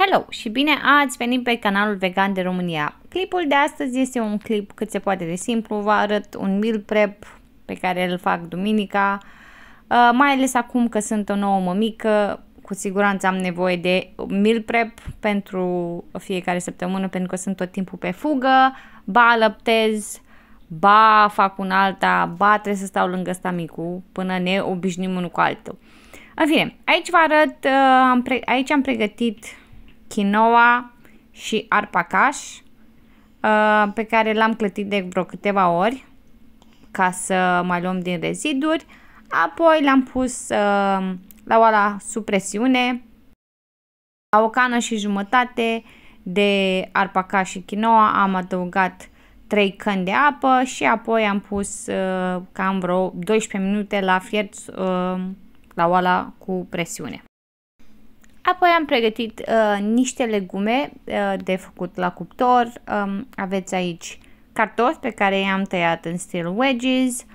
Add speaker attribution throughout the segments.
Speaker 1: Hello și bine ați venit pe canalul Vegan de România. Clipul de astăzi este un clip cât se poate de simplu, vă arăt un meal prep pe care îl fac duminica, uh, mai ales acum că sunt o nouă mămică, cu siguranță am nevoie de meal prep pentru fiecare săptămână pentru că sunt tot timpul pe fugă, ba lăptez, ba fac un alta, ba trebuie să stau lângă stamicul până ne obișnim unul cu altul. În fine, aici vă arăt, uh, aici am pregătit quinoa și arpacaș uh, pe care l-am clătit de vreo câteva ori ca să mai luăm din reziduri. Apoi l-am pus uh, la oala sub presiune la o cană și jumătate de arpacaș și quinoa am adăugat 3 căni de apă și apoi am pus uh, cam vreo 12 minute la fiert uh, la oala cu presiune. Apoi am pregătit uh, niște legume uh, de făcut la cuptor. Um, aveți aici cartofi pe care i-am tăiat în stil wedges,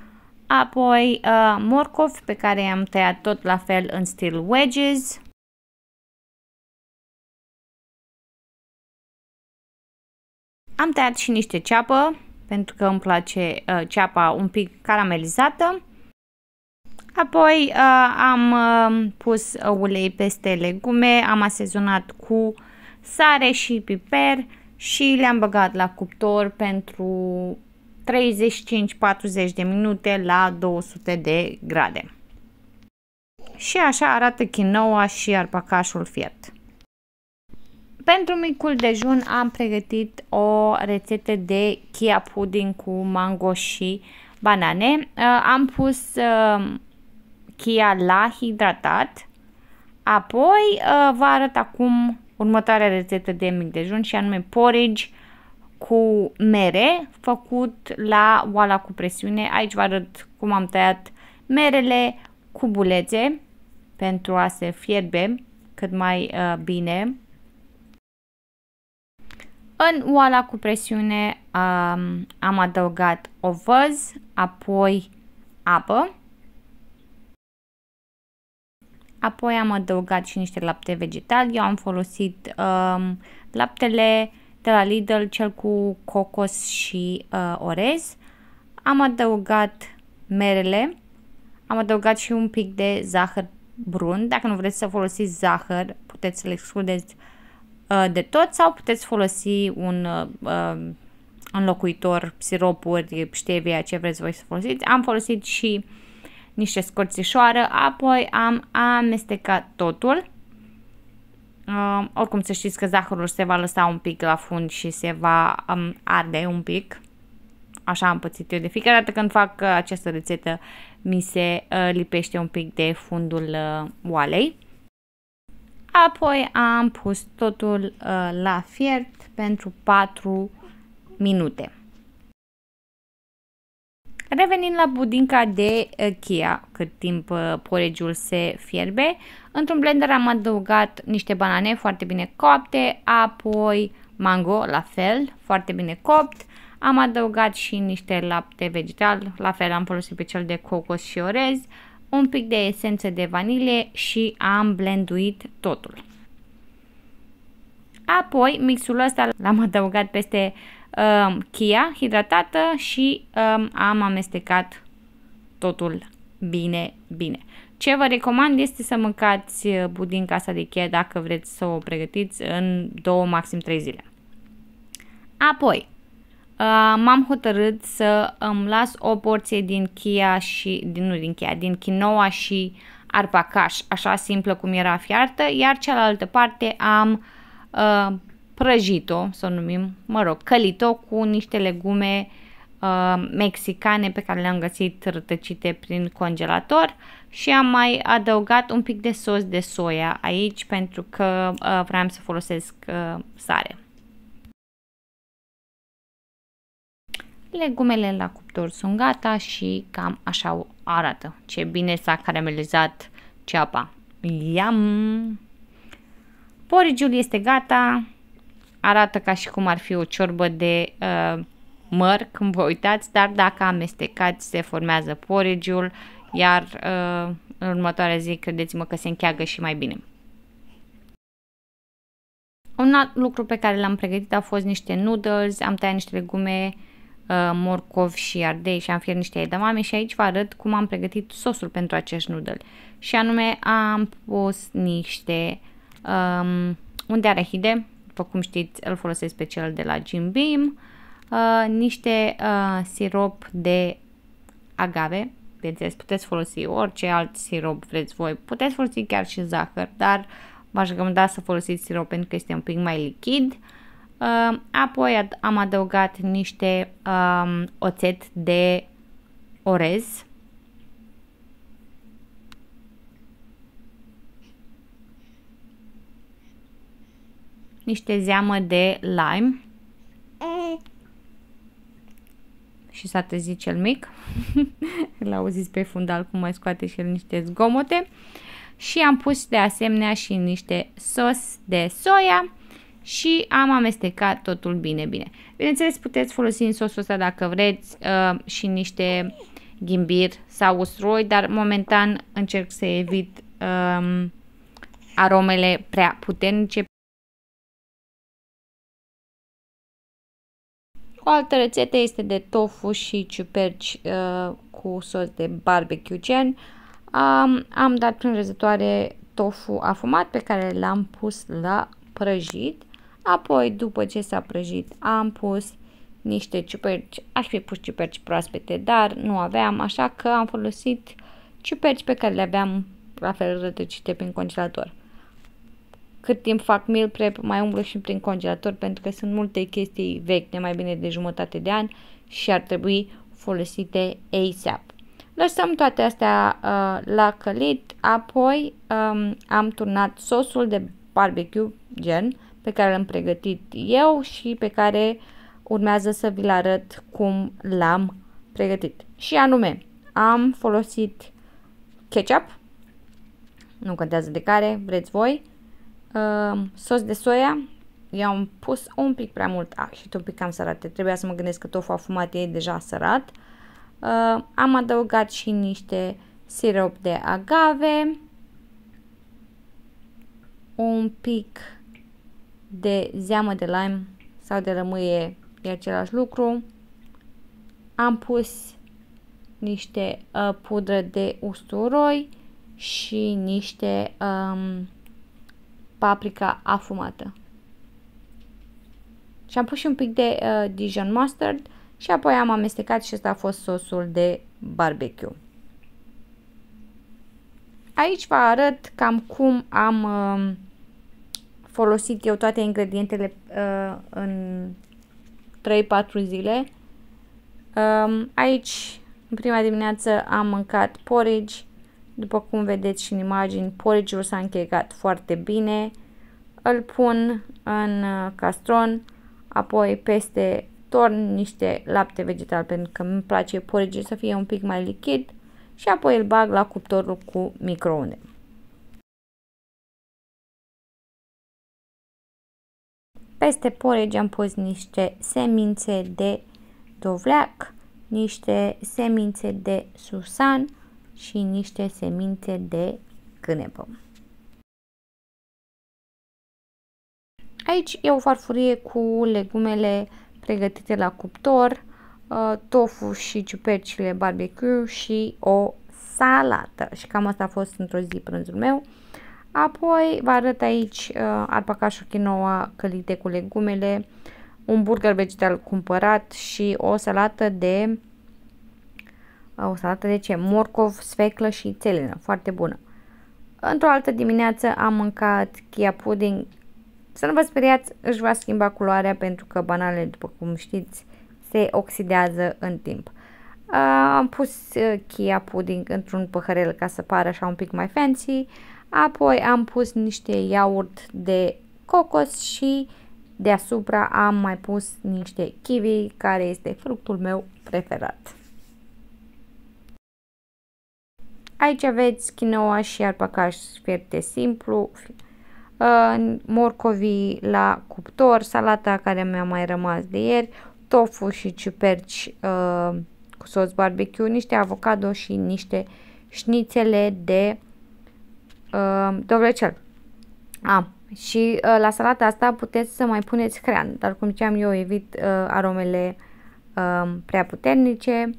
Speaker 1: apoi uh, morcovi pe care i-am tăiat tot la fel în stil wedges, Am tăiat și niște ceapă, pentru că îmi place uh, ceapa un pic caramelizată. Apoi uh, am uh, pus ulei peste legume, am asezonat cu sare și piper și le-am băgat la cuptor pentru 35-40 de minute la 200 de grade. Și așa arată chinoa și arpacașul fiert. Pentru micul dejun am pregătit o rețetă de chia pudding cu mango și banane. Uh, am pus cheia la hidratat. Apoi uh, vă arăt acum următoarea rețetă de mic dejun și anume porridge cu mere făcut la oala cu presiune. Aici vă arăt cum am tăiat merele cu bulețe pentru a se fierbe cât mai uh, bine. În oala cu presiune um, am adăugat ovăz, apoi apă Apoi am adăugat și niște lapte vegetal. Eu am folosit um, laptele de la Lidl, cel cu cocos și uh, orez. Am adăugat merele. Am adăugat și un pic de zahăr brun. Dacă nu vreți să folosiți zahăr, puteți să-l excludeți uh, de tot sau puteți folosi un uh, um, înlocuitor, siropuri, ștevia, ce vreți voi să folosiți. Am folosit și uh, niște scorțișoară, apoi am amestecat totul. Uh, oricum să știți că zahărul se va lăsa un pic la fund și se va um, arde un pic. Așa am pățit eu de fiecare dată când fac uh, această rețetă mi se uh, lipește un pic de fundul uh, oalei. Apoi am pus totul uh, la fiert pentru 4 minute. Revenind la budinca de chia, eh, cât timp eh, poregiul se fierbe, într-un blender am adăugat niște banane foarte bine copte, apoi mango la fel, foarte bine copt, am adăugat și niște lapte vegetal, la fel am folosit pe cel de cocos și orez, un pic de esență de vanilie și am blenduit totul. Apoi mixul ăsta l-am adăugat peste um, hidratată și um, am amestecat totul bine, bine. Ce vă recomand este să mâncați uh, budinca asta de cheia dacă vreți să o pregătiți în 2, maxim 3 zile. Apoi, uh, m-am hotărât să îmi las o porție din chia și, din, nu din chia, din quinoa și arpacaș, așa simplă cum era fiartă, iar cealaltă parte am uh, prăjito, să o numim, mă rog, călito cu niște legume uh, mexicane pe care le-am găsit rătăcite prin congelator și am mai adăugat un pic de sos de soia aici pentru că uh, vreau să folosesc uh, sare. Legumele la cuptor sunt gata și cam așa arată. Ce bine s-a caramelizat ceapa. Iam! Porigiul este gata, arată ca și cum ar fi o ciorbă de uh, măr când vă uitați, dar dacă amestecați se formează porigiul, iar uh, în următoarea zi credeți-mă că se încheagă și mai bine. Un alt lucru pe care l-am pregătit a fost niște noodles, am tăiat niște legume, uh, morcov și ardei și am fiert niște edamame și aici vă arăt cum am pregătit sosul pentru acești noodle. Și anume am pus niște um, unde arahide, după cum știți, îl folosesc special de la Jim Beam, uh, niște uh, sirop de agave, bineînțeles, puteți folosi orice alt sirop vreți voi, puteți folosi chiar și zahăr, dar v-aș recomanda să folosiți sirop pentru că este un pic mai lichid. Uh, apoi am adăugat niște um, oțet de orez, niște zeamă de lime. Mm. Și s-a trezit cel mic. L-a auzit pe fundal cum mai scoate și el niște zgomote. Și am pus de asemenea și niște sos de soia și am amestecat totul bine, bine. Bineînțeles, puteți folosi în sosul ăsta dacă vreți uh, și niște ghimbir sau usturoi, dar momentan încerc să evit um, aromele prea puternice O altă rețetă este de tofu și ciuperci uh, cu sos de barbecue gen. Um, am dat prin răzătoare tofu afumat pe care l-am pus la prăjit. Apoi, după ce s-a prăjit, am pus niște ciuperci. Aș fi pus ciuperci proaspete, dar nu aveam, așa că am folosit ciuperci pe care le aveam la fel rătăcite prin congelator cât timp fac meal prep, mai umblu și prin congelator pentru că sunt multe chestii vechi de mai bine de jumătate de an și ar trebui folosite ASAP. Lăsăm toate astea uh, la călit, apoi um, am turnat sosul de barbecue gen pe care l-am pregătit eu și pe care urmează să vi-l arăt cum l-am pregătit. Și anume, am folosit ketchup, nu contează de care, vreți voi, uh, sos de soia, i-am pus un pic prea mult, a, și un pic cam sărat. trebuia să mă gândesc că tofu afumat e deja sărat. Uh, am adăugat și niște sirop de agave, un pic de zeamă de lime sau de rămâie, e același lucru. Am pus niște uh, pudră de usturoi și niște um, paprika afumată. Și am pus și un pic de uh, Dijon mustard și apoi am amestecat și ăsta a fost sosul de barbecue. Aici vă arăt cam cum am uh, folosit eu toate ingredientele uh, în 3-4 zile. Uh, aici, în prima dimineață, am mâncat porridge, după cum vedeți și în imagini, porridge-ul s-a închegat foarte bine. Îl pun în uh, castron, apoi peste torn niște lapte vegetal pentru că îmi place porridge să fie un pic mai lichid și apoi îl bag la cuptorul cu microunde. Peste porridge am pus niște semințe de dovleac, niște semințe de susan, și niște semințe de cânepă. Aici e o farfurie cu legumele pregătite la cuptor, uh, tofu și ciupercile barbecue și o salată. Și cam asta a fost într-o zi prânzul meu. Apoi vă arăt aici arpacașul uh, alpacașul quinoa călite cu legumele, un burger vegetal cumpărat și o salată de o salată de ce? Morcov, sfeclă și țelină, foarte bună. Într-o altă dimineață am mâncat chia pudding. Să nu vă speriați, își va schimba culoarea pentru că bananele, după cum știți, se oxidează în timp. am pus uh, chia pudding într-un păhărel ca să pară așa un pic mai fancy. Apoi am pus niște iaurt de cocos și deasupra am mai pus niște kiwi, care este fructul meu preferat. Aici aveți chinoa și alpacaș fierte simplu, morcovii la cuptor, salata care mi-a mai rămas de ieri, tofu și ciuperci uh, cu sos barbecue, niște avocado și niște șnițele de uh, dovlecel. Ah, și uh, la salata asta puteți să mai puneți crean, dar cum ziceam eu evit aromele prea puternice.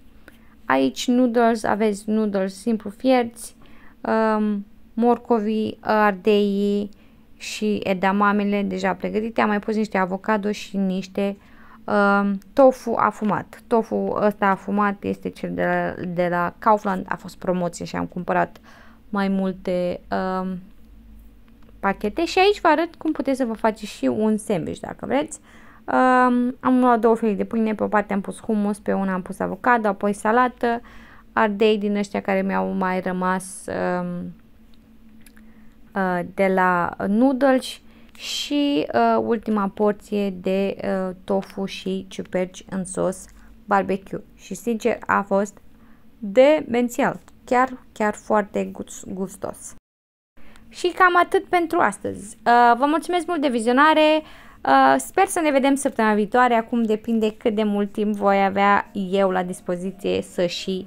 Speaker 1: Aici noodles, aveți noodles simplu fierți, um, morcovi, ardei și edamamele deja pregătite. Am mai pus niște avocado și niște um, tofu afumat. Tofu ăsta afumat este cel de la, de la Kaufland, a fost promoție și am cumpărat mai multe um, pachete și aici vă arăt cum puteți să vă faceți și un sandwich dacă vreți. Uh, am luat două felii de pâine, pe o parte am pus hummus, pe una am pus avocado, apoi salată, ardei din ăștia care mi-au mai rămas um, uh, de la noodles și uh, ultima porție de uh, tofu și ciuperci în sos barbecue. Și sincer a fost demențial, chiar, chiar foarte gustos. Și cam atât pentru astăzi. Uh, vă mulțumesc mult de vizionare! Uh, sper să ne vedem săptămâna viitoare, acum depinde cât de mult timp voi avea eu la dispoziție să și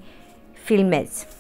Speaker 1: filmez.